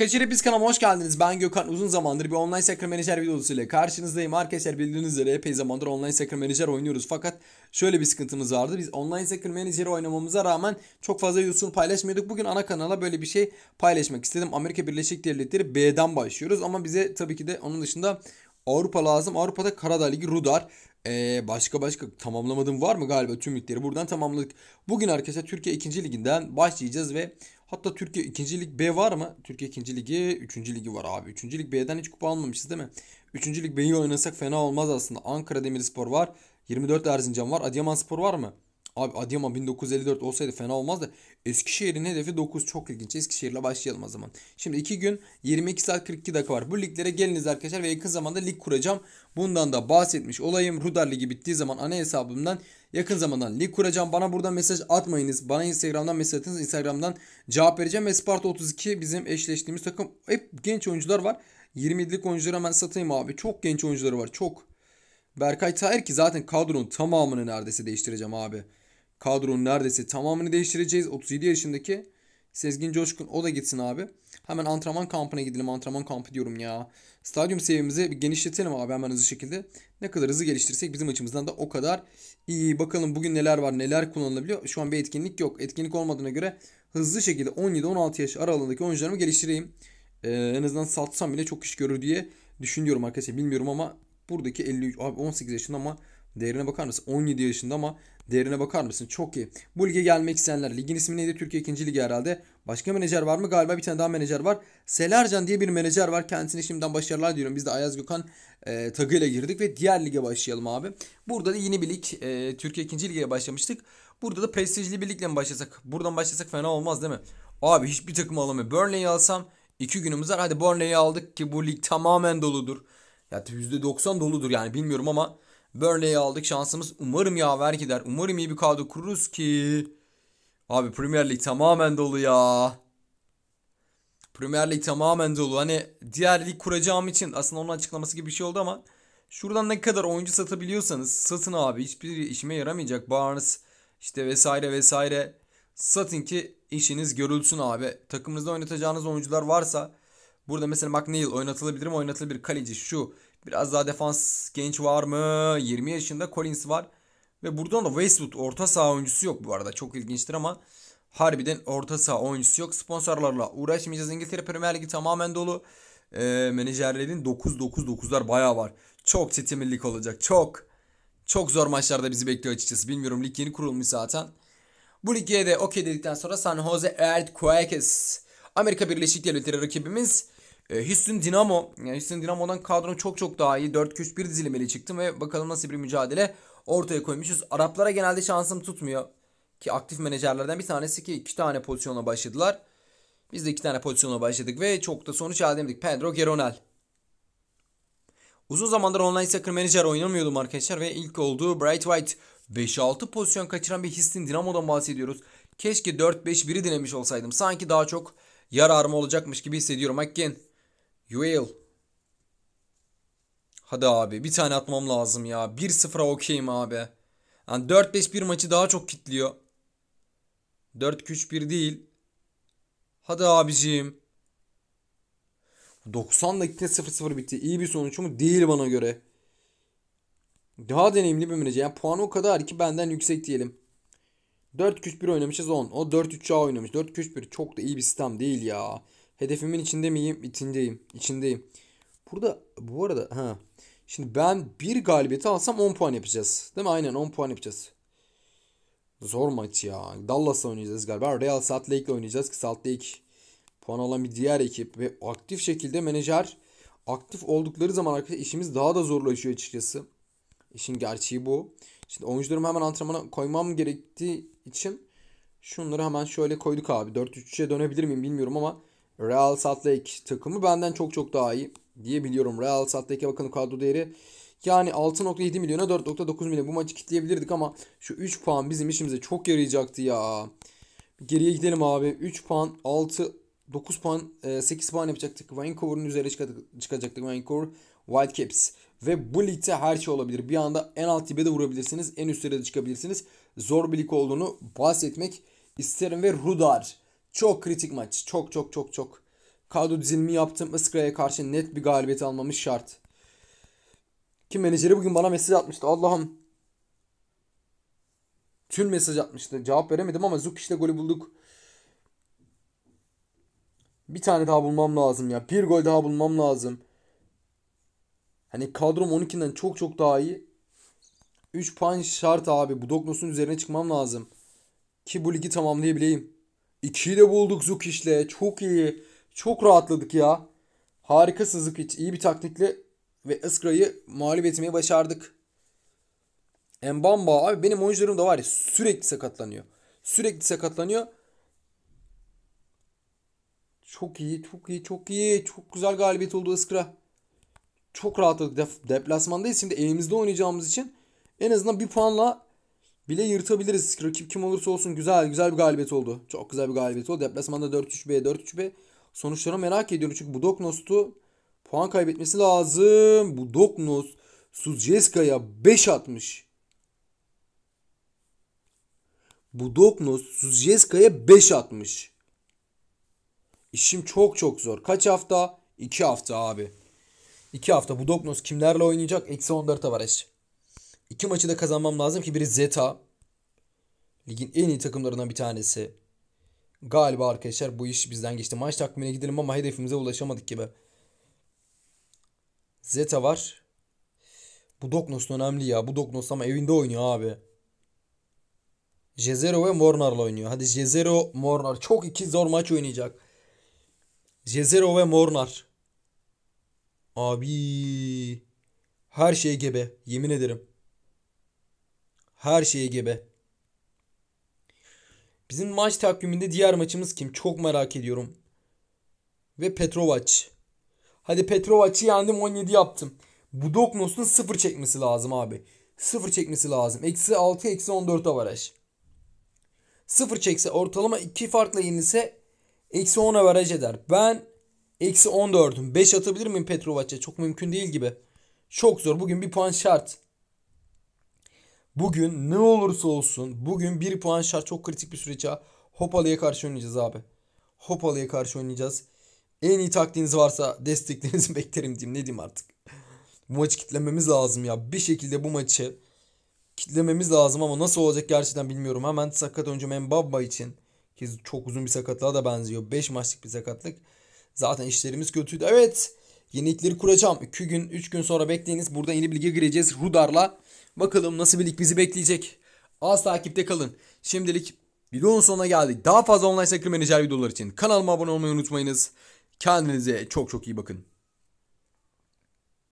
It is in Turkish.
Kaçırıp biz kanalıma hoş geldiniz. Ben Gökhan. Uzun zamandır bir online Soccer Manager videosu ile karşınızdayım. Arkadaşlar bildiğiniz üzere epey zamandır online Soccer Manager oynuyoruz. Fakat şöyle bir sıkıntımız vardı. Biz online Soccer Manager oynamamıza rağmen çok fazla videosunu paylaşmıyorduk. Bugün ana kanala böyle bir şey paylaşmak istedim. Amerika Birleşik Devletleri B'den başlıyoruz ama bize tabii ki de onun dışında Avrupa lazım. Avrupa'da Karadağ Ligi, Rudar. Ee, başka başka tamamlamadığım var mı galiba tüm ligleri buradan tamamladık. Bugün arkadaşlar Türkiye 2. Ligi'nden başlayacağız ve hatta Türkiye 2. Lig B var mı? Türkiye 2. Ligi 3. Ligi var abi. 3. Lig B'den hiç kupa almamışız değil mi? 3. Lig B'yi oynasak fena olmaz aslında. Ankara Demirspor var. 24 Erzincan var. Adıyaman Spor var mı? Abi Adıyaman 1954 olsaydı fena olmazdı. Eskişehir'in hedefi 9 çok ilginç. Eskişehir'le başlayalım o zaman. Şimdi 2 gün 22 saat 42 dakika var. Bu liglere geliniz arkadaşlar ve yakın zamanda lig kuracağım. Bundan da bahsetmiş olayım. Rudar Ligi bittiği zaman ana hesabımdan yakın zamandan lig kuracağım. Bana buradan mesaj atmayınız. Bana Instagram'dan mesaj atınız. Instagram'dan cevap vereceğim. Esparta 32 bizim eşleştiğimiz takım. Hep genç oyuncular var. 27'lik oyuncuları hemen satayım abi. Çok genç oyuncuları var. Çok. Berkay Tahir ki zaten kadronun tamamını neredeyse değiştireceğim abi kadronun neredeyse tamamını değiştireceğiz. 37 yaşındaki Sezgin Coşkun o da gitsin abi. Hemen antrenman kampına gidelim. Antrenman kampı diyorum ya. Stadyum seviyemizi bir genişletelim abi hemen hızlı şekilde. Ne kadar hızlı geliştirsek bizim açımızdan da o kadar iyi. Bakalım bugün neler var neler kullanılabiliyor. Şu an bir etkinlik yok. Etkinlik olmadığına göre hızlı şekilde 17-16 yaş aralığındaki oyuncularımı geliştireyim. Ee, en azından satsam bile çok iş görür diye düşünüyorum arkadaşlar. Bilmiyorum ama buradaki 53 abi 18 yaşında ama değerine bakar mısın? 17 yaşında ama Değerine bakar mısın? Çok iyi. Bu lige gelmek isteyenler. Ligin ismi neydi? Türkiye 2. Ligi herhalde. Başka menajer var mı? Galiba bir tane daha menajer var. Selercan diye bir menajer var. Kendisine şimdiden başarılar diyorum. Biz de Ayaz Gökhan e, tagıyla girdik ve diğer lige başlayalım abi. Burada da yeni bir lig. E, Türkiye 2. Ligi'ye başlamıştık. Burada da prestijli bir ligle mi başlasak? Buradan başlasak fena olmaz değil mi? Abi hiçbir takım alamıyor. Burnley'i alsam 2 günümüz var. Hadi Burnley'i aldık ki bu lig tamamen doludur. Ya %90 doludur yani bilmiyorum ama Burley'i aldık. Şansımız umarım yaver gider. Umarım iyi bir kadro kururuz ki. Abi Premier Lig tamamen dolu ya. Premier Lig tamamen dolu. Hani diğer lig kuracağım için aslında onun açıklaması gibi bir şey oldu ama şuradan ne kadar oyuncu satabiliyorsanız satın abi. Hiçbir işime yaramayacak. Barnes işte vesaire vesaire. Satın ki işiniz görülsün abi. Takımınızda oynatacağınız oyuncular varsa Burada mesela McNeil oynatılabilir mi? Oynatılabilir. Kaleci şu. Biraz daha defans genç var mı? 20 yaşında Collins var. Ve buradan da Westwood orta saha oyuncusu yok bu arada. Çok ilginçtir ama harbiden orta saha oyuncusu yok. Sponsorlarla uğraşmayacağız. İngiltere Premier Ligi tamamen dolu. E, menajerlerin 9-9-9'lar bayağı var. Çok çetin lig olacak. Çok. Çok zor maçlarda bizi bekliyor açıkçası. Bilmiyorum lig yeni kurulmuş zaten. Bu lige de okey dedikten sonra San Jose Earthquakes. Amerika Birleşik Devletleri rakibimiz ee, Houston Dinamo. Houston Dinamo'dan kadron çok çok daha iyi. 4-2-3-1 dizilimeli çıktım ve bakalım nasıl bir mücadele ortaya koymuşuz. Araplara genelde şansım tutmuyor. Ki aktif menajerlerden bir tanesi ki iki tane pozisyonla başladılar. Biz de iki tane pozisyonla başladık ve çok da sonuç elde edemedik. Pedro Geronel. Uzun zamandır online soccer menajer oynamıyordum arkadaşlar ve ilk olduğu Bright White. 5-6 pozisyon kaçıran bir Houston Dinamo'dan bahsediyoruz. Keşke 4-5-1'i denemiş olsaydım. Sanki daha çok yararım olacakmış gibi hissediyorum. Hakken Yuel. Hadi abi bir tane atmam lazım ya. 1-0'a okeyim abi. Yani 4-5-1 maçı daha çok kitliyor. 4-2-3-1 değil. Hadi abicim. 90 dakika 0-0 bitti. İyi bir sonuç mu? Değil bana göre. Daha deneyimli bir menajer. Yani puanı o kadar ki benden yüksek diyelim. 4-3-1 oynamışız 10. O 4-3'e oynamış. 4-3-1 çok da iyi bir sistem değil ya. Hedefimin içinde miyim? İçindeyim. İçindeyim. Burada bu arada ha. Şimdi ben bir galibiyeti alsam 10 puan yapacağız. Değil mi? Aynen 10 puan yapacağız. Zor maç ya. Dallas'la oynayacağız galiba. Real Salt Lake'le oynayacağız ki Salt Lake puan alan bir diğer ekip ve aktif şekilde menajer aktif oldukları zaman arkadaşlar işimiz daha da zorlaşıyor açıkçası. İşin gerçeği bu. Şimdi oyuncularımı hemen antrenmana koymam gerektiği için şunları hemen şöyle koyduk abi. 4-3-3'e dönebilir miyim bilmiyorum ama Real Salt Lake takımı benden çok çok daha iyi diyebiliyorum. Real Salt Lake'e bakın kadro değeri. Yani 6.7 milyona 4.9 milyon bu maçı kitleyebilirdik ama şu 3 puan bizim işimize çok yarayacaktı ya. Geriye gidelim abi. 3 puan 6 9 puan 8 e, puan yapacaktık. Vancouver'ın üzerine çıkacaktık. Vancouver Whitecaps. Ve bu ligde her şey olabilir. Bir anda en alt tipe de vurabilirsiniz. En üstlere de çıkabilirsiniz. Zor bir lig olduğunu bahsetmek isterim. Ve Rudar. Çok kritik maç. Çok çok çok çok. Kadro dizilimi yaptım. Iskra'ya karşı net bir galibiyet almamız şart. Kim menajeri bugün bana mesaj atmıştı. Allah'ım. Tün mesaj atmıştı. Cevap veremedim ama Zup işte golü bulduk. Bir tane daha bulmam lazım ya. Bir gol daha bulmam lazım. Hani kadrom 12'den çok çok daha iyi. 3 puan şart abi. Bu Doknos'un üzerine çıkmam lazım. Ki bu ligi tamamlayabileyim. 2'yi de bulduk Zukiş'le. Çok iyi. Çok rahatladık ya. Harikasın Zukic. İyi bir taktikle ve Iskra'yı mağlup etmeyi başardık. Mbamba abi benim oyuncularım da var ya sürekli sakatlanıyor. Sürekli sakatlanıyor. Çok iyi, çok iyi, çok iyi. Çok güzel galibiyet oldu Iskra. Çok rahatladık. Def deplasmandayız. Şimdi elimizde oynayacağımız için en azından bir puanla bile yırtabiliriz. Rakip kim olursa olsun güzel güzel bir galibiyet oldu. Çok güzel bir galibiyet oldu. Deplasmanda 4-3-B 4-3-B. Sonuçlarını merak ediyorum çünkü Budoknost'u puan kaybetmesi lazım. Budoknost Suzjeska'ya 5 atmış. Budoknost Suzjeska'ya 5 atmış. İşim çok çok zor. Kaç hafta? 2 hafta abi. 2 hafta Budoknos kimlerle oynayacak? Eksi 14'e var eş. İki maçı da kazanmam lazım ki biri Zeta. Ligin en iyi takımlarından bir tanesi. Galiba arkadaşlar bu iş bizden geçti. Maç takvimine gidelim ama hedefimize ulaşamadık gibi. Zeta var. Bu Doknos önemli ya. Bu Doknos ama evinde oynuyor abi. Jezero ve Mornar'la oynuyor. Hadi Jezero, Mornar. Çok iki zor maç oynayacak. Jezero ve Mornar. Abi. Her şey gebe. Yemin ederim. Her şeye gibi. Bizim maç takviminde diğer maçımız kim? Çok merak ediyorum. Ve Petrovac. Hadi Petrovac'ı yendim 17 yaptım. Bu Doknos'un 0 çekmesi lazım abi. 0 çekmesi lazım. Eksi 6 eksi 14 avaraj. 0 çekse ortalama 2 farkla yenilse eksi 10 avaraj eder. Ben eksi 14'üm. 5 atabilir miyim Petrovac'a? Çok mümkün değil gibi. Çok zor. Bugün bir puan şart. Bugün ne olursa olsun bugün bir puan şart çok kritik bir süreç ha. Hopalı'ya karşı oynayacağız abi. Hopalı'ya karşı oynayacağız. En iyi taktiğiniz varsa desteklerinizi beklerim diyeyim. Ne diyeyim artık. bu maçı kitlememiz lazım ya. Bir şekilde bu maçı kitlememiz lazım ama nasıl olacak gerçekten bilmiyorum. Hemen sakat oyuncu Mbabba için ki çok uzun bir sakatlığa da benziyor. 5 maçlık bir sakatlık. Zaten işlerimiz kötüydü. Evet. Yenilikleri kuracağım. 2 gün 3 gün sonra bekleyiniz. Burada yeni bilgi gireceğiz Rudar'la. Bakalım nasıl bir lig bizi bekleyecek. Az takipte kalın. Şimdilik videonun sonuna geldik. Daha fazla online sakın menajer videolar için kanalıma abone olmayı unutmayınız. Kendinize çok çok iyi bakın.